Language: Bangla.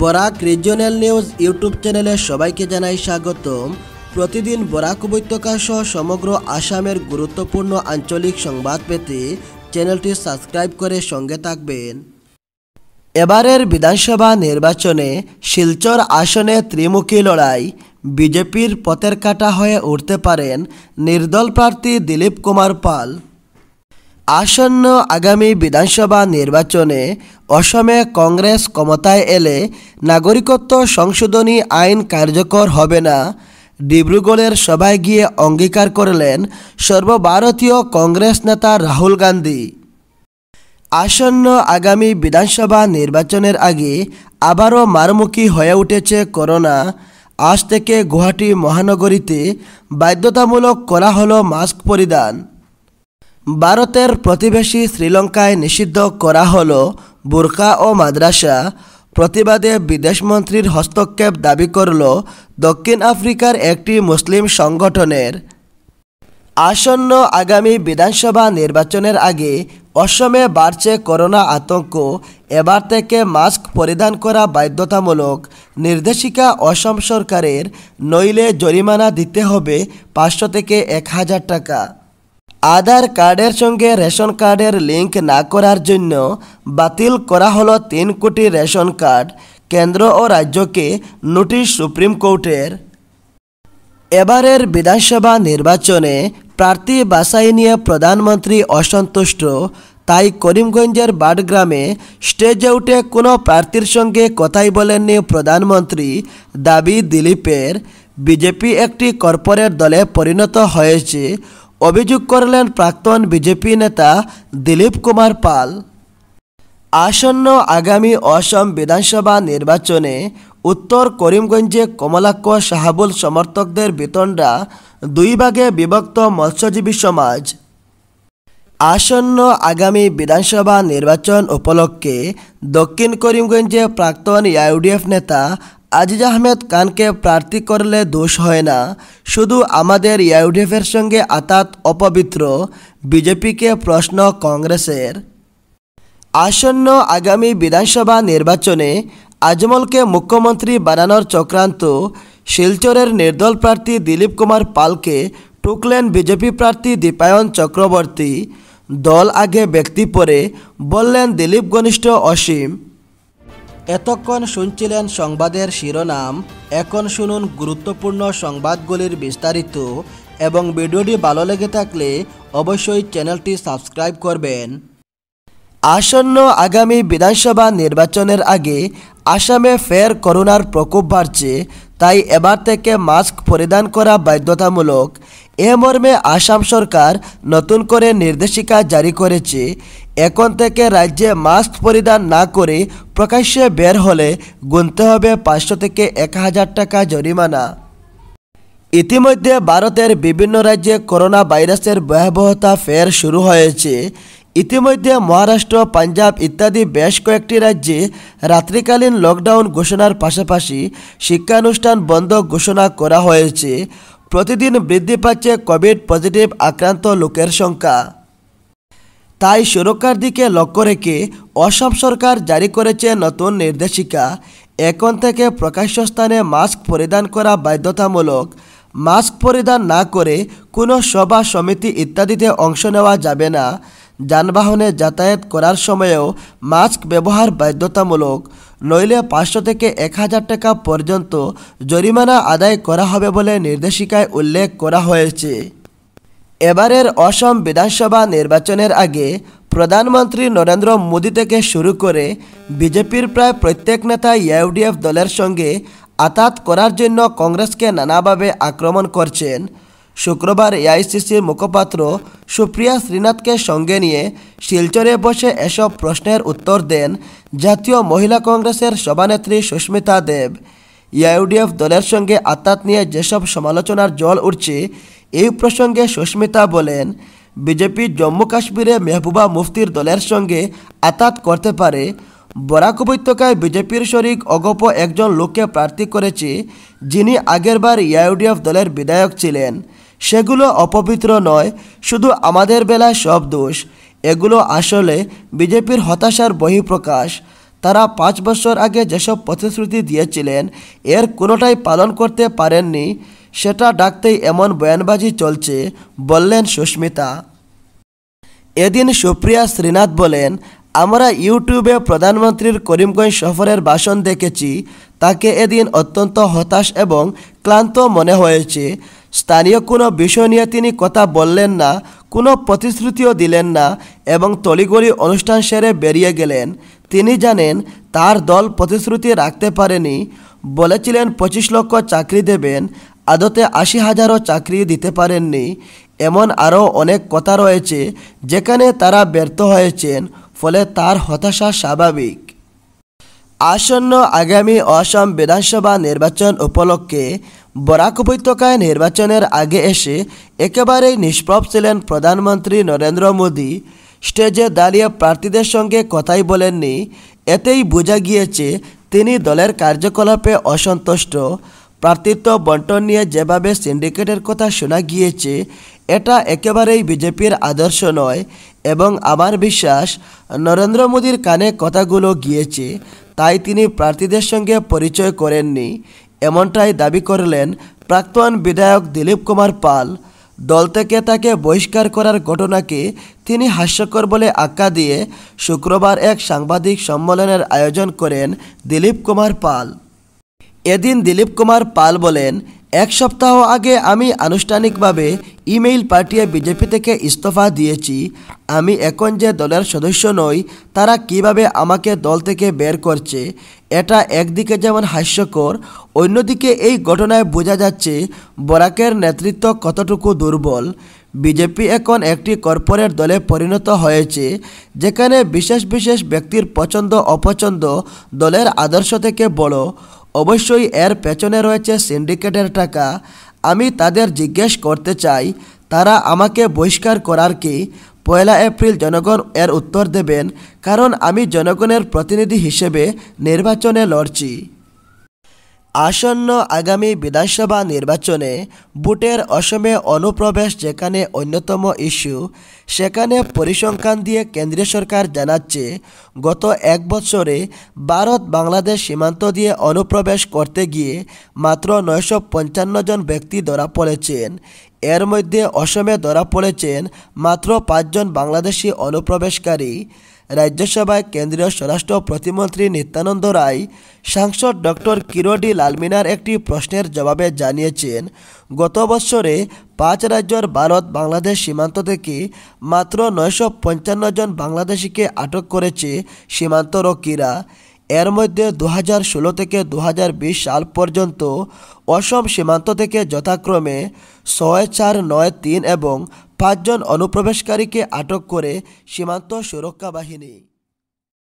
বরাক রিজিওনাল নিউজ ইউটিউব চ্যানেলে সবাইকে জানাই স্বাগতম প্রতিদিন বরাক উপত্যকা সহ সমগ্র আসামের গুরুত্বপূর্ণ আঞ্চলিক সংবাদ পেতে চ্যানেলটি সাবস্ক্রাইব করে সঙ্গে থাকবেন এবারের বিধানসভা নির্বাচনে শিলচর আসনে ত্রিমুখী লড়াই বিজেপির পথের কাটা হয়ে উঠতে পারেন নির্দল প্রার্থী দিলীপ কুমার পাল আসন্ন আগামী বিধানসভা নির্বাচনে অসমে কংগ্রেস ক্ষমতায় এলে নাগরিকত্ব সংশোধনী আইন কার্যকর হবে না ডিব্রুগড়ের সভায় গিয়ে অঙ্গীকার করলেন সর্বভারতীয় কংগ্রেস নেতা রাহুল গান্ধী আসন্ন আগামী বিধানসভা নির্বাচনের আগে আবারও মারমুখী হয়ে উঠেছে করোনা আজ থেকে গুয়াহাটি মহানগরীতে বাধ্যতামূলক করা হলো মাস্ক পরিধান ভারতের প্রতিবেশী শ্রীলঙ্কায় নিষিদ্ধ করা হল বোরকা ও মাদ্রাসা প্রতিবাদে বিদেশমন্ত্রীর হস্তক্ষেপ দাবি করল দক্ষিণ আফ্রিকার একটি মুসলিম সংগঠনের আসন্ন আগামী বিধানসভা নির্বাচনের আগে অসমে বাড়ছে করোনা আতঙ্ক এবার থেকে মাস্ক পরিধান করা বাধ্যতামূলক নির্দেশিকা অসম সরকারের নইলে জরিমানা দিতে হবে পাঁচশো থেকে এক হাজার টাকা আধার কার্ডের সঙ্গে রেশন কার্ডের লিঙ্ক না করার জন্য বাতিল করা হলো তিন কোটি রেশন কার্ড কেন্দ্র ও রাজ্যকে নোটিশ সুপ্রিম কোর্টের এবারের বিধানসভা নির্বাচনে প্রার্থী বাসাই নিয়ে প্রধানমন্ত্রী অসন্তুষ্ট তাই করিমগঞ্জের বাডগ্রামে স্টেজে উঠে কোনো প্রার্থীর সঙ্গে কথাই বলেননি প্রধানমন্ত্রী দাবি দিলীপের বিজেপি একটি কর্পোরেট দলে পরিণত হয়েছে অভিযোগ করলেন প্রাক্তন বিজেপি নেতা দিলীপ কুমার পাল আসন্ন আগামী অসম বিধানসভা নির্বাচনে উত্তর করিমগঞ্জে কমলাক্ষ শাহাবুল সমর্থকদের বেতনরা দুই ভাগে বিভক্ত মৎস্যজীবী সমাজ আসন্ন আগামী বিধানসভা নির্বাচন উপলক্ষে দক্ষিণ করিমগঞ্জে প্রাক্তন ইউডিএফ নেতা আজিজ আহমেদ কানকে প্রার্থী করলে দোষ হয় না শুধু আমাদের ইউডিএফের সঙ্গে আতাত অপবিত্র বিজেপিকে প্রশ্ন কংগ্রেসের আসন্ন আগামী বিধানসভা নির্বাচনে আজমলকে মুখ্যমন্ত্রী বানানোর চক্রান্ত শিলচরের নির্দল প্রার্থী দিলীপ কুমার পালকে টুকলেন বিজেপি প্রার্থী দীপায়ন চক্রবর্তী দল আগে ব্যক্তি পরে বললেন দিলীপ ঘনিষ্ঠ অসীম এতক্ষণ শুনছিলেন সংবাদের শিরোনাম এখন শুনুন গুরুত্বপূর্ণ সংবাদগুলির বিস্তারিত এবং ভিডিওটি ভালো লেগে থাকলে অবশ্যই চ্যানেলটি সাবস্ক্রাইব করবেন আসন্ন আগামী বিধানসভা নির্বাচনের আগে আসামে ফের করোনার প্রকোপ বাড়ছে তাই এবার থেকে মাস্ক পরিধান করা বাধ্যতামূলক এ মর্মে আসাম সরকার নতুন করে নির্দেশিকা জারি করেছে এখন থেকে রাজ্যে মাস্ক পরিধান না করে প্রকাশ্যে বের হলে গুনতে হবে পাঁচশো থেকে এক হাজার টাকা জরিমানা ইতিমধ্যে ভারতের বিভিন্ন রাজ্যে করোনা ভাইরাসের ভয়াবহতা ফের শুরু হয়েছে ইতিমধ্যে মহারাষ্ট্র পাঞ্জাব ইত্যাদি বেশ কয়েকটি রাজ্যে রাত্রিকালীন লকডাউন ঘোষণার পাশাপাশি শিক্ষানুষ্ঠান বন্ধ ঘোষণা করা হয়েছে প্রতিদিন বৃদ্ধি পাচ্ছে কোভিড পজিটিভ আক্রান্ত লোকের সংখ্যা তাই সুরক্ষার দিকে লক্ষ্য রেখে অসম সরকার জারি করেছে নতুন নির্দেশিকা এখন থেকে প্রকাশ্য স্থানে মাস্ক পরিধান করা বাধ্যতামূলক মাস্ক পরিধান না করে কোনো সভা সমিতি ইত্যাদিতে অংশ নেওয়া যাবে না যানবাহনে যাতায়াত করার সময়েও মাস্ক ব্যবহার বাধ্যতামূলক নইলে পাঁচশো থেকে এক হাজার টাকা পর্যন্ত জরিমানা আদায় করা হবে বলে নির্দেশিকায় উল্লেখ করা হয়েছে এবারের অসম বিধানসভা নির্বাচনের আগে প্রধানমন্ত্রী নরেন্দ্র মোদী থেকে শুরু করে বিজেপির প্রায় প্রত্যেক নেতা ইউডিএফ দলের সঙ্গে আতাত করার জন্য কংগ্রেসকে নানাভাবে আক্রমণ করছেন শুক্রবার এআইসিসির মুখপাত্র সুপ্রিয়া শ্রীনাথকে সঙ্গে নিয়ে শিলচরে বসে এসব প্রশ্নের উত্তর দেন জাতীয় মহিলা কংগ্রেসের সভানেত্রী সুস্মিতা দেব ইউডিএফ দলের সঙ্গে আতাত নিয়ে যেসব সমালোচনার জল উঠছে এই প্রসঙ্গে সুস্মিতা বলেন বিজেপি জম্মু কাশ্মীরে মেহবুবা মুফতির দলের সঙ্গে আতাত করতে পারে বরাক উপত্যকায় বিজেপির শরিক অগপ একজন লোককে প্রার্থী করেছে যিনি আগেরবার ইউডিএফ দলের বিধায়ক ছিলেন সেগুলো অপবিত্র নয় শুধু আমাদের বেলায় সব দোষ এগুলো আসলে বিজেপির হতাশার বহিঃপ্রকাশ তারা পাঁচ বছর আগে যেসব প্রতিশ্রুতি দিয়েছিলেন এর কোনোটাই পালন করতে পারেননি সেটা ডাকতেই এমন বয়ানবাজি চলছে বললেন সুস্মিতা এদিন সুপ্রিয়া শ্রীনাথ বলেন আমরা ইউটিউবে প্রধানমন্ত্রীর করিমগঞ্জ সফরের ভাষণ দেখেছি তাকে এদিন অত্যন্ত হতাশ এবং ক্লান্ত মনে হয়েছে স্থানীয় কোনো বিষয় নিয়ে তিনি কথা বললেন না কোনো প্রতিশ্রুতিও দিলেন না এবং তলিগড়ি অনুষ্ঠান সেরে বেরিয়ে গেলেন তিনি জানেন তার দল প্রতিশ্রুতি রাখতে পারেনি বলেছিলেন পঁচিশ লক্ষ চাকরি দেবেন আদতে আশি হাজারও চাকরি দিতে পারেননি এমন আরও অনেক কথা রয়েছে যেখানে তারা ব্যর্থ হয়েছেন ফলে তার হতাশা স্বাভাবিক আসন্ন আগামী অসম বিধানসভা নির্বাচন উপলক্ষে বরাক উপত্যকায় নির্বাচনের আগে এসে একেবারেই নিষ্প্রভ ছিলেন প্রধানমন্ত্রী নরেন্দ্র মোদী স্টেজে দাঁড়িয়ে প্রার্থীদের সঙ্গে কথাই বলেননি এতেই বোঝা গিয়েছে তিনি দলের কার্যকলাপে অসন্তুষ্ট প্রার্থিত বন্টন নিয়ে যেভাবে সিন্ডিকেটের কথা শোনা গিয়েছে এটা একেবারেই বিজেপির আদর্শ নয় এবং আমার বিশ্বাস নরেন্দ্র মোদীর কানে কথাগুলো গিয়েছে তাই তিনি প্রার্থীদের সঙ্গে পরিচয় করেননি এমনটাই দাবি করলেন প্রাক্তন বিধায়ক দিলীপ কুমার পাল দল থেকে তাকে বহিষ্কার করার ঘটনাকে তিনি হাস্যকর বলে আখ্যা দিয়ে শুক্রবার এক সাংবাদিক সম্মেলনের আয়োজন করেন দিলীপ কুমার পাল এদিন দিলীপ কুমার পাল বলেন এক সপ্তাহ আগে আমি আনুষ্ঠানিকভাবে ইমেইল পাঠিয়ে বিজেপি থেকে ইস্তফা দিয়েছি আমি এখন যে দলের সদস্য নই তারা কিভাবে আমাকে দল থেকে বের করছে এটা একদিকে যেমন হাস্যকর অন্যদিকে এই ঘটনায় বোঝা যাচ্ছে বরাকের নেতৃত্ব কতটুকু দুর্বল বিজেপি এখন একটি কর্পোরেট দলে পরিণত হয়েছে যেখানে বিশেষ বিশেষ ব্যক্তির পছন্দ অপছন্দ দলের আদর্শ থেকে বড় অবশ্যই এর পেছনে রয়েছে সিন্ডিকেটের টাকা আমি তাদের জিজ্ঞেস করতে চাই তারা আমাকে বহিষ্কার করার কি পয়লা এপ্রিল জনগণ এর উত্তর দেবেন কারণ আমি জনগণের প্রতিনিধি হিসেবে নির্বাচনে লড়ছি আসন্ন আগামী বিধানসভা নির্বাচনে বুটের অসমে অনুপ্রবেশ যেখানে অন্যতম ইস্যু সেখানে পরিসংখ্যান দিয়ে কেন্দ্রীয় সরকার জানাচ্ছে গত এক বছরে ভারত বাংলাদেশ সীমান্ত দিয়ে অনুপ্রবেশ করতে গিয়ে মাত্র নয়শো জন ব্যক্তি ধরা পড়েছেন এর মধ্যে অসমে ধরা পড়েছেন মাত্র পাঁচজন বাংলাদেশি অনুপ্রবেশকারী রাজ্যসভায় কেন্দ্রীয় স্বরাষ্ট্র প্রতিমন্ত্রী নিত্যানন্দ রায় সাংসদ ডক্টর কিরোডি লালমিনার একটি প্রশ্নের জবাবে জানিয়েছেন গত বছরে পাঁচ রাজ্যের ভারত বাংলাদেশ সীমান্ত থেকে মাত্র নয়শো পঞ্চান্ন জন বাংলাদেশিকে আটক করেছে সীমান্ত রক্ষীরা এর মধ্যে দু হাজার ষোলো থেকে দু সাল পর্যন্ত অসম সীমান্ত থেকে যথাক্রমে ছয় চার নয় তিন এবং পাঁচজন অনুপ্রবেশকারীকে আটক করে সীমান্ত সুরক্ষা বাহিনী